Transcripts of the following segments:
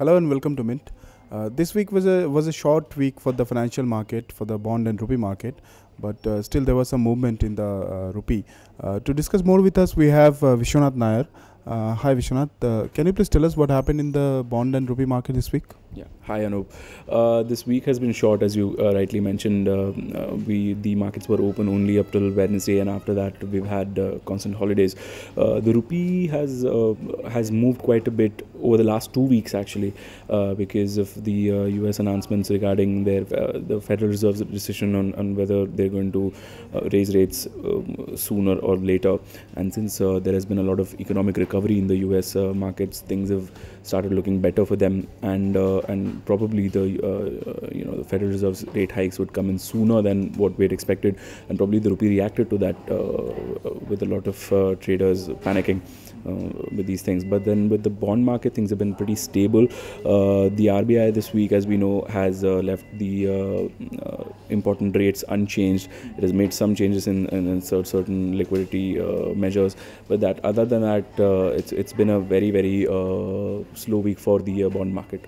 Hello and welcome to Mint. Uh, this week was a was a short week for the financial market, for the bond and rupee market, but uh, still there was some movement in the uh, rupee. Uh, to discuss more with us, we have uh, Vishwanath Nair. Uh, hi Vishwanath, uh, can you please tell us what happened in the bond and rupee market this week? Yeah. Hi Anup. this week has been short, as you rightly mentioned. Um, we the markets were open only up till Wednesday, and after that we've had constant holidays. the rupee has has moved quite a bit over the last two weeks actually uh, because of the uh, US announcements regarding their uh, the Federal Reserve's decision on, on whether they're going to uh, raise rates um, sooner or later and since uh, there has been a lot of economic recovery in the US uh, markets things have started looking better for them and and probably the you know the Federal Reserve's rate hikes would come in sooner than what we had expected and probably the rupee reacted to that with a lot of traders panicking with these things but then with the bond market market, things have been pretty stable. Uh, the RBI this week, as we know, has uh, left the uh, important rates unchanged. It has made some changes in, in, in certain liquidity measures, but that other than that, it's it's been a very very slow week for the bond market.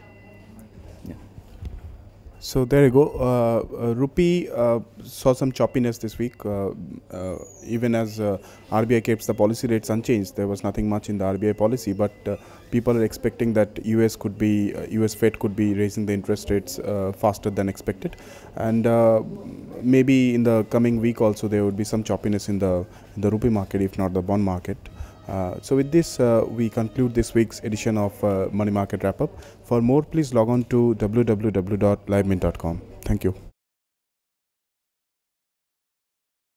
So there you go. Uh, uh, rupee uh, saw some choppiness this week, uh, uh, even as uh, RBI keeps the policy rates unchanged. There was nothing much in the RBI policy, but people are expecting that US could be US Fed could be raising the interest rates faster than expected, and maybe in the coming week also there would be some choppiness in the in the rupee market, if not the bond market. Uh, so with this, uh, we conclude this week's edition of uh, Money Market Wrap Up. For more, please log on to www.livemint.com. Thank you.